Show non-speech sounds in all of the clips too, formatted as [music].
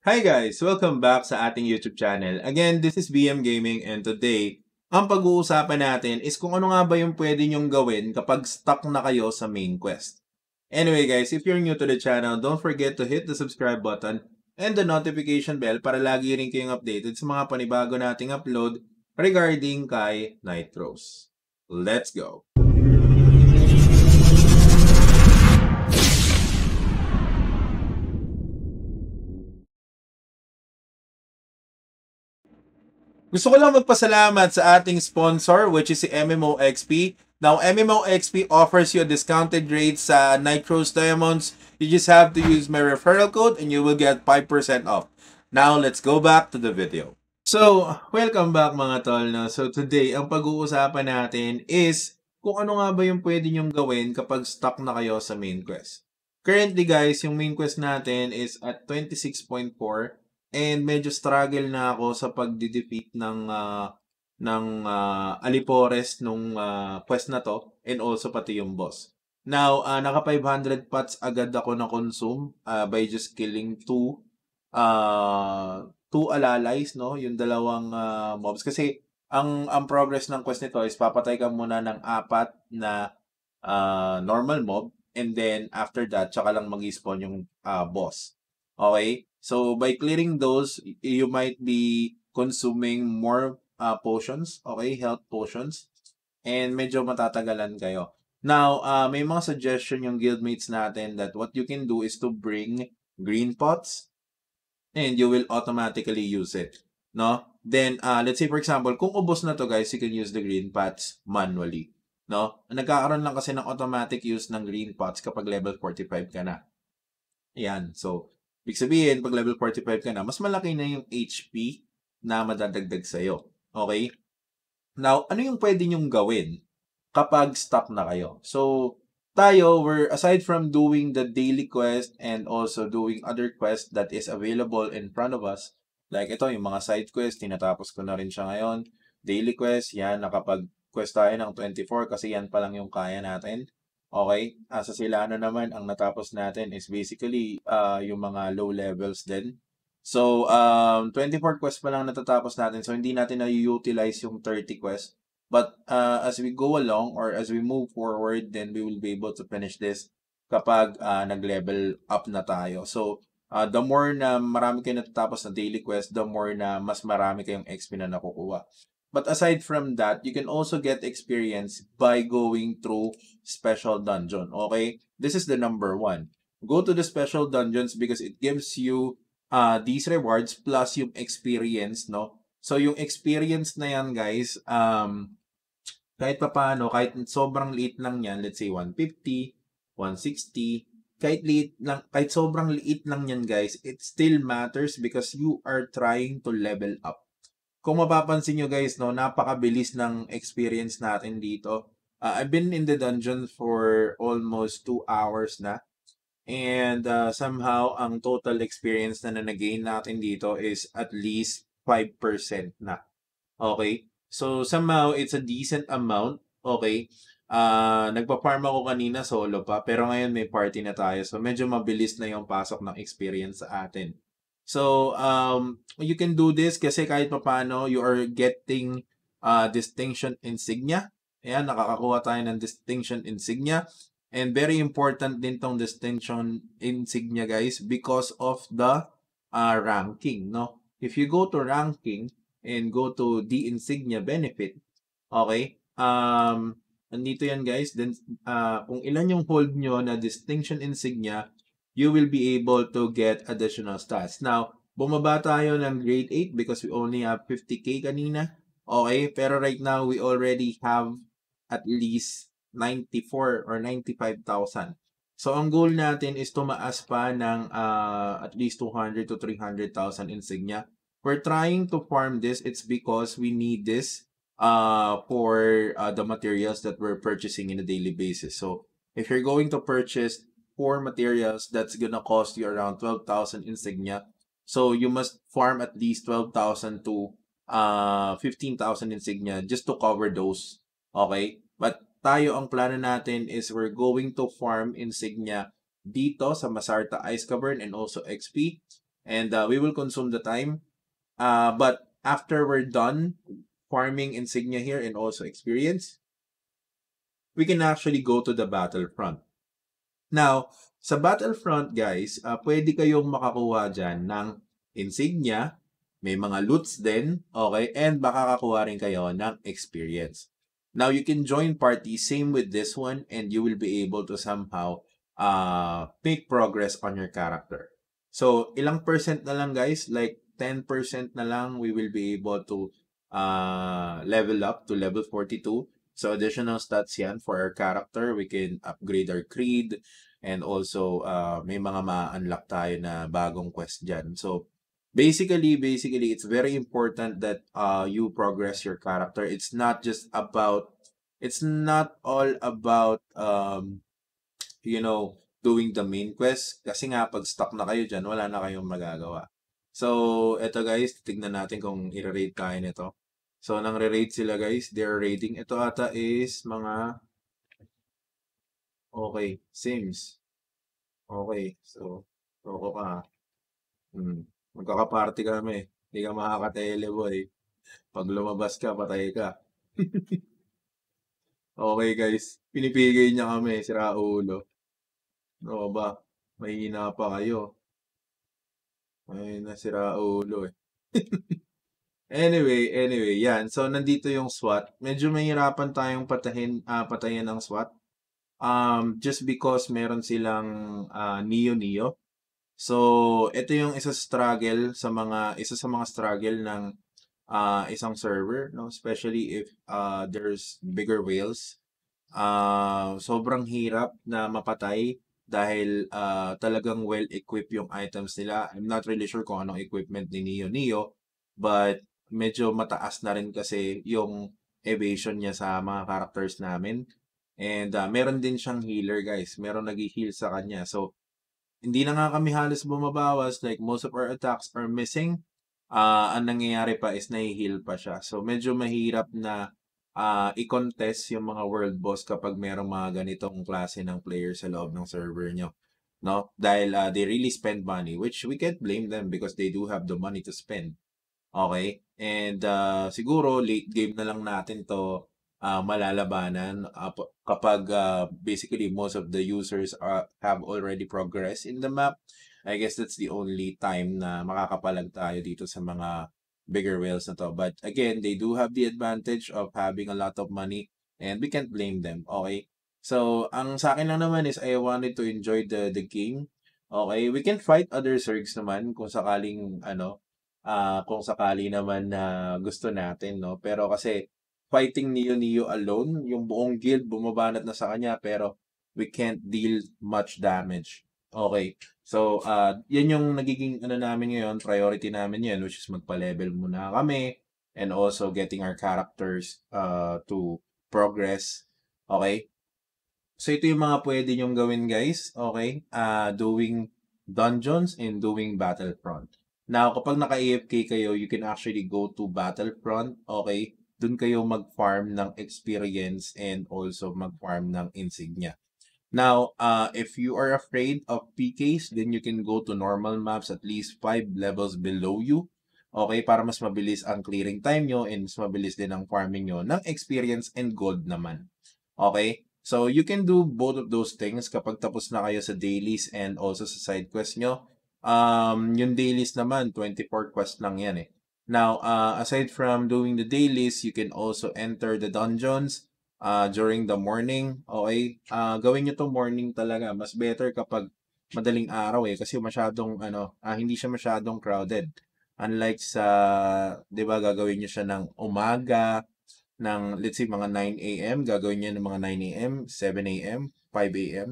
Hi guys! Welcome back sa ating YouTube channel. Again, this is BM Gaming and today, ang pag-uusapan natin is kung ano nga ba yung pwede nyong gawin kapag stuck na kayo sa main quest. Anyway guys, if you're new to the channel, don't forget to hit the subscribe button and the notification bell para lagi rin kayong updated sa mga panibago nating upload regarding kay Night Let's go! Gusto ko lang magpasalamat sa ating sponsor which is si MMOXP. Now, MMOXP offers you a discounted rate sa Nitros Diamonds. You just have to use my referral code and you will get 5% off. Now, let's go back to the video. So, welcome back mga tol. No? So, today, ang pag-uusapan natin is kung ano nga ba yung pwede nyong gawin kapag stuck na kayo sa main quest. Currently guys, yung main quest natin is at 26.4 and medyo struggle na ako sa pagde-defeat ng uh, ng uh, ah, Alipores nung uh, ah, quest na to and also pati yung boss. Now, uh, naka 500 pots agad ako na consume uh, by just killing two uh, two alalays, no? Yung dalawang uh, mobs kasi ang ang progress ng quest nito is papatay ka muna ng apat na uh, normal mob and then after that saka lang magi spawn yung uh, boss. Okay? So by clearing those, you might be consuming more uh, potions, okay, health potions, and medyo matatagalan kayo. Now, uh, may mga suggestion yung guildmates natin that what you can do is to bring green pots and you will automatically use it. No? Then, uh, let's say for example, kung ubos na to guys, you can use the green pots manually. No? Nagkakaroon lang kasi ng automatic use ng green pots kapag level 45 ka na. Ayan. So, Ibig sabihin, pag level 45 ka na, mas malaki na yung HP na madadagdag sa'yo. Okay? Now, ano yung pwede nyong gawin kapag stuck na kayo? So, tayo, we're, aside from doing the daily quest and also doing other quest that is available in front of us, like ito, yung mga side quest, tinatapos ko na rin siya ngayon. Daily quest, yan, nakapag-quest tayo ng 24 kasi yan pa lang yung kaya natin. Okay? Uh, sa Silano naman, ang natapos natin is basically uh, yung mga low levels din. So, um, 24 quests pa lang natatapos natin. So, hindi natin na-utilize yung 30 quests. But uh, as we go along or as we move forward, then we will be able to finish this kapag uh, nag-level up na tayo. So, uh, the more na marami kayo natatapos na daily quest, the more na mas marami kayong XP na nakukuha. But aside from that, you can also get experience by going through special dungeon. Okay? This is the number one. Go to the special dungeons because it gives you uh, these rewards plus yung experience, no? So, yung experience na yan, guys, um, kahit pa paano, kahit sobrang liit lang yan, let's say 150, 160, kahit liit lang, kahit sobrang liit lang yan, guys, it still matters because you are trying to level up kung mapapansin nyo guys, no, napakabilis ng experience natin dito. Uh, I've been in the dungeon for almost 2 hours na. And uh, somehow, ang total experience na na natin dito is at least 5% na. Okay? So, somehow, it's a decent amount. Okay? Uh, nagpa-farm ako kanina solo pa, pero ngayon may party na tayo. So, medyo mabilis na yung pasok ng experience sa atin. So, um, you can do this kasi kahit papano, you are getting uh, distinction insignia. Ayan, nakakakuha tayo ng distinction insignia. And very important din tong distinction insignia guys because of the uh, ranking. No? If you go to ranking and go to the insignia benefit, okay, um, nandito yan guys. Then, uh, kung ilan yung hold nyo na distinction insignia, you will be able to get additional stats. Now, bumaba tayo ng grade 8 because we only have 50k kanina. Okay, pero right now we already have at least 94 or 95,000. So, ang goal natin is tumaas pa ng uh, at least 200 to 300,000 insignia. We're trying to farm this. It's because we need this uh, for uh, the materials that we're purchasing in a daily basis. So, if you're going to purchase core materials that's gonna cost you around 12,000 insignia. So you must farm at least 12,000 to uh, ah, 15,000 insignia just to cover those. Okay? But tayo, ang plano natin is we're going to farm insignia dito sa Masarta Ice Cavern and also XP. And uh, we will consume the time. Uh, but after we're done farming insignia here and also experience, we can actually go to the battlefront. Now, sa Battlefront guys, uh, pwede kayong makakuha dyan ng insignia, may mga loots din, okay, and baka kakuha rin kayo ng experience. Now, you can join party, same with this one, and you will be able to somehow uh, make progress on your character. So, ilang percent na lang guys, like 10% na lang we will be able to uh, level up to level 42 So additional stats yan for our character. We can upgrade our creed and also uh, may mga ma-unlock tayo na bagong quest dyan. So basically, basically, it's very important that uh, you progress your character. It's not just about, it's not all about, um, you know, doing the main quest. Kasi nga, pag stuck na kayo dyan, wala na kayong magagawa. So, eto guys, tignan natin kung i-rate tayo nito. So, nang re-rate sila guys, their rating. Ito ata is mga, okay, Sims. Okay, so, roko ka. Ah. Hmm. Magkakaparty kami. Hindi ka makakatele boy. Pag lumabas ka, patay ka. [laughs] okay guys, pinipigay niya kami, si Raulo. Ano ba? Mahina pa kayo. na si ulo eh. [laughs] Anyway, anyway, yan. So, nandito yung SWAT. Medyo mahirapan tayong patahin, uh, ah, patayin ng SWAT. Um, just because meron silang uh, ah, Neo-Neo. So, ito yung isa struggle sa mga, isa sa mga struggle ng uh, isang server, no? especially if uh, there's bigger whales. Uh, sobrang hirap na mapatay dahil uh, talagang well-equipped yung items nila. I'm not really sure kung anong equipment ni Neo Neo, but medyo mataas na rin kasi yung evasion niya sa mga characters namin. And uh, meron din siyang healer guys. Meron nag-heal sa kanya. So, hindi na nga kami halos bumabawas. Like, most of our attacks are missing. Uh, ang nangyayari pa is nahi-heal pa siya. So, medyo mahirap na uh, i-contest yung mga world boss kapag merong mga ganitong klase ng player sa loob ng server nyo. No? Dahil uh, they really spend money, which we can't blame them because they do have the money to spend. Okay? And uh, siguro late game na lang natin to uh, malalabanan uh, kapag uh, basically most of the users are, have already progressed in the map. I guess that's the only time na makakapalag tayo dito sa mga bigger whales na to. But again, they do have the advantage of having a lot of money and we can't blame them, okay? So, ang sa akin lang naman is I wanted to enjoy the the game. Okay, we can fight other Zergs naman kung sakaling ano uh, kung sakali naman na uh, gusto natin, no? Pero kasi fighting ni Neo alone, yung buong guild bumabanat na sa kanya pero we can't deal much damage. Okay. So, uh, ah, yan yung nagiging ano namin ngayon, priority namin yan, which is magpa-level muna kami and also getting our characters uh, to progress. Okay? So, ito yung mga pwede nyong gawin, guys. Okay? Uh, doing dungeons and doing battlefront. Now, kapag naka-AFK kayo, you can actually go to Battlefront, okay? Doon kayo mag-farm ng experience and also mag-farm ng insignia. Now, uh, if you are afraid of PKs, then you can go to normal maps at least 5 levels below you. Okay, para mas mabilis ang clearing time nyo and mas mabilis din ang farming nyo ng experience and gold naman. Okay, so you can do both of those things kapag tapos na kayo sa dailies and also sa side quest nyo Um, yung dailies naman, 24 quest lang yan eh. Now, uh, aside from doing the dailies, you can also enter the dungeons uh, during the morning. Okay? Uh, gawin nyo to morning talaga. Mas better kapag madaling araw eh. Kasi masyadong, ano, uh, hindi siya masyadong crowded. Unlike sa, di ba, gagawin nyo siya ng umaga, ng, let's say, mga 9 a.m. Gagawin nyo ng mga 9 a.m., 7 a.m., 5 a.m.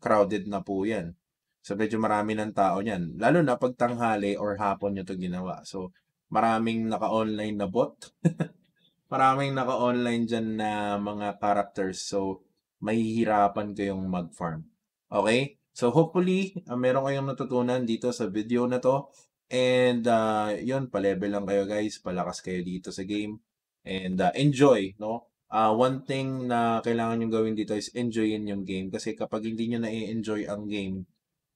Crowded na po yan. So medyo marami ng tao niyan. Lalo na pag tanghali or hapon nyo to ginawa. So maraming naka-online na bot. [laughs] maraming naka-online dyan na mga characters. So mahihirapan kayong mag-farm. Okay? So hopefully, uh, meron kayong natutunan dito sa video na to. And uh, yun, pa-level lang kayo guys. Palakas kayo dito sa game. And uh, enjoy, no? Uh, one thing na kailangan nyo gawin dito is enjoyin yung game. Kasi kapag hindi nyo na-enjoy ang game,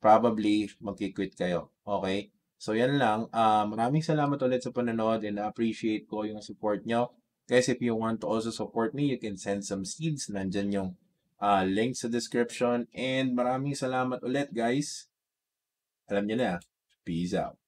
probably magkikwit kayo. Okay? So, yan lang. Uh, maraming salamat ulit sa panonood and appreciate ko yung support nyo. Guys, if you want to also support me, you can send some seeds. Nandyan yung uh, link sa description. And maraming salamat ulit, guys. Alam nyo na. Peace out.